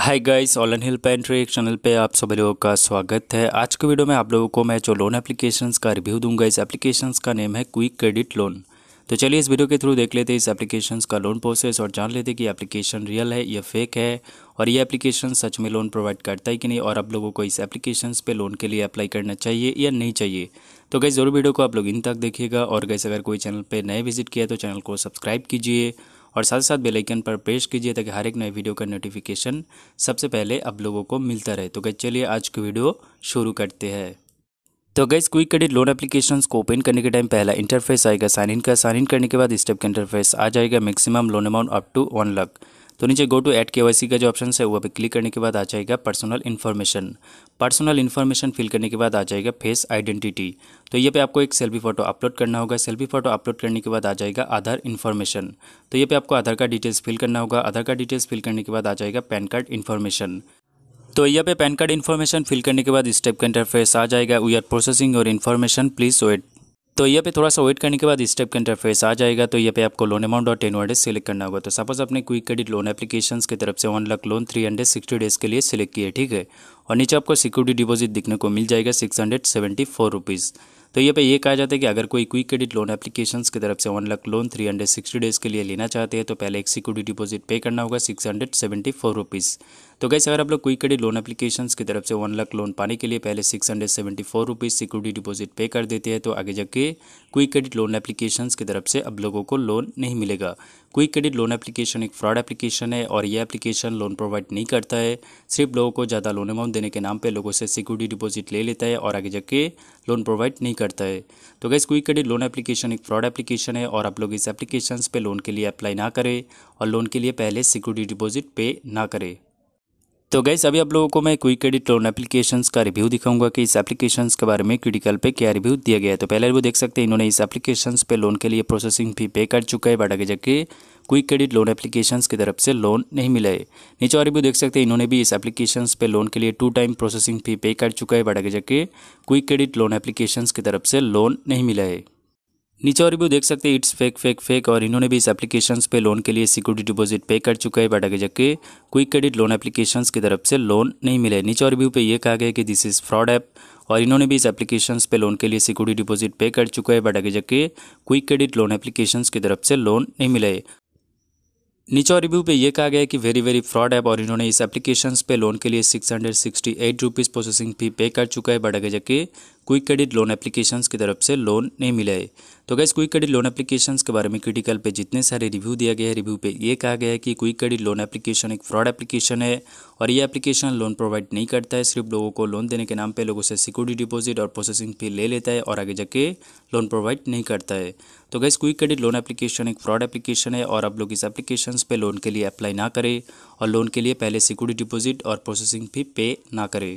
हाय guys ऑलन हिल पेंट्री एक चैनल पे आप सभी लोगों का स्वागत है आज के वीडियो में आप लोगों को मैं जो लोन एप्लीकेशंस का रिव्यू दूंगा इस एप्लीकेशंस का नेम है क्विक क्रेडिट लोन तो चलिए इस वीडियो के थ्रू देख लेते हैं इस एप्लीकेशंस का लोन प्रोसेस और जान लेते हैं कि एप्लीकेशन रियल है या फेक है और ये एप्लीकेशन सच में लोन प्रोवाइड करता है कि नहीं और आप लोगों को इस एप्लीकेशन पर लोन के लिए अप्लाई करना चाहिए या नहीं चाहिए तो गई ज़रूर वीडियो को आप लोग इन तक देखिएगा और गैस अगर कोई चैनल पर नए विजिट किया तो चैनल को सब्सक्राइब कीजिए और साथ साथ बेल आइकन पर प्रेस कीजिए ताकि हर एक नए वीडियो का नोटिफिकेशन सबसे पहले आप लोगों को मिलता रहे तो गई चलिए आज की वीडियो शुरू करते हैं तो guys quick credit loan applications को ओपन करने के टाइम पहला इंटरफेस आएगा साइन इन का साइन इन करने के बाद स्टेप का इंटरफेस आ जाएगा maximum loan amount up to one lakh तो नीचे गो टू एड के का जो ऑप्शन है वह पर क्लिक करने के बाद आ जाएगा personal information personal information fill करने के बाद आ जाएगा फेस आइडेंटिटी तो ये पे आपको एक सेल्फी फोटो अपलोड करना होगा सेल्फी फोटो अपलोड करने के बाद आ जाएगा आधार इन्फॉर्मेशन तो ये पे आपको आधार का डिटेल्स फिल करना होगा आधार का डिटेल्स फिल करने के बाद आ जाएगा पैन कार्ड इन्फॉर्मेशन तो यहाँ पे पैन कार्ड इन्फॉर्मेशन फिल करने के बाद स्टेप का इंटरफेस आ जाएगा वी आर प्रोसेसिंग और इन्फॉर्मेशन प्लीज़ वेट तो यहाँ पे थोड़ा सा वेट करने के बाद इस टाइप का इंटरफेस आ जाएगा तो यहाँ पे आपको लोन अमाउंट और टेन वर्डेज सेलेक्ट करना होगा तो सपोज आपने क्विक क्रेडिट लोन एप्लीकेशन की तरफ से one lakh loan three hundred sixty days के लिए सिलेक्ट किया ठीक है और नीचे आपको सिक्योरिटी डिपॉजिट दिखने को मिल जाएगा six hundred seventy four rupees तो ये पे ये कहा जाता है कि अगर कोई क्विक क्रेडिट लोन एप्लीकेशन की तरफ से one lakh loan three hundred sixty days के लिए लेना चाहते हैं तो पहले एक सिक्योरिटी डिपॉजिट पे करना होगा six hundred seventy four rupees तो गैस अगर आप लोग क्विक क्रेडिट लोन अपलीकेशन की तरफ से वन लाख लोन पाने के लिए पहले six hundred seventy four rupees security deposit pay कर देते हैं तो आगे जाके क्विक क्रेडिट लोन अपलीकेशन की तरफ से अब लोगों को लोन नहीं मिलेगा क्विक क्रेडिट लोन एप्लीकेशन एक फ्रॉड एप्लीकेशन है और ये एप्लीकेशन लोन प्रोवाइड नहीं करता है सिर्फ लोगों को ज़्यादा लोन अमाउंट देने के नाम पे लोगों से सिक्योरिटी डिपॉजिट ले लेता है और आगे जाके लोन प्रोवाइड नहीं करता है तो guys quick credit loan application एक फ्रॉड एप्लीकेशन है और आप लोग इस एप्लीकेशन पर लोन के लिए अप्लाई ना करें और लोन के लिए पहले सिक्योरिटी डिपॉजिट पे ना करें तो गैस अभी आप लोगों को मैं क्विक एडिट लोन एप्लीकेशंस का रिव्यू दिखाऊंगा कि इस एप्लीकेशंस के बारे में क्रिटिकल पे क्या रिव्यू दिया गया है तो पहले वो देख सकते हैं इन्होंने इस एप्लीकेशंस पे लोन के लिए प्रोसेसिंग फी पे कर चुका है बट आगे जाके क्विक क्रेडिट लोन एप्लीकेशंस की तरफ से लोन नहीं मिला है नीचे और रिव्यू देख सकते हैं इन्होंने भी इस एप्लीकेशंस पे लोन के लिए to time processing fee pay कर चुका है बट आगे जाके क्विक क्रेडिट लोन एप्लीकेशंस की तरफ से लोन नहीं मिला है नीचे और रिव्यू देख सकते हैं इट्स फेक फेक फेक और इन्होंने भी इस एप्लीकेशंस पे लोन के लिए सिक्योरिटी डिपॉजिट पे कर चुका है बट आगे जाके क्विक क्रेडिट लोन एप्लीकेशंस की तरफ से लोन नहीं मिले नीचे और रिव्यू पे ये कहा गया कि दिस इज़ फ्रॉड ऐप और इन्होंने भी इस एप्लीकेशंस पे लोन के लिए सिक्योरिटी डिपॉजिट पे कर चुका है बट आगे जाके क्विक क्रेडिट लोन एप्लीकेशंस की तरफ से लोन नहीं मिले नीचे और रिव्यू पे ये कहा गया कि वेरी वेरी फ्रॉड ऐप और इन्होंने इस एप्लीकेशंस पे लोन के लिए six hundred sixty eight rupees processing fee pay कर चुका है बट आगे जाके क्विक क्रेडिट लोन एप्लीकेशंस की तरफ से लोन नहीं मिला है तो guys quick credit loan applications के बारे में क्रिटिकल पे जितने सारे रिव्यू दिया गया है रिव्यू पे ये कहा गया है कि क्विक क्रेडिट लोन एप्लीकेशन एक फ्रॉड एप्लीकेशन है और ये एप्लीकेशन लोन प्रोवाइड नहीं करता है सिर्फ लोगों को लोन देने के नाम पर लोगों से सिक्योरिटी डिपॉजिट और प्रोसेसिंग फी ले लेता है और आगे जाके लोन प्रोवाइड नहीं करता है तो guys quick credit loan application एक फ्रॉड एप्लीकेशन है और आप लोग इस एप्लीकेशन पर लोन के लिए अप्लाई ना करें और लोन के लिए पहले सिक्योरिटी डिपॉजिट और प्रोसेसिंग फी पे ना करें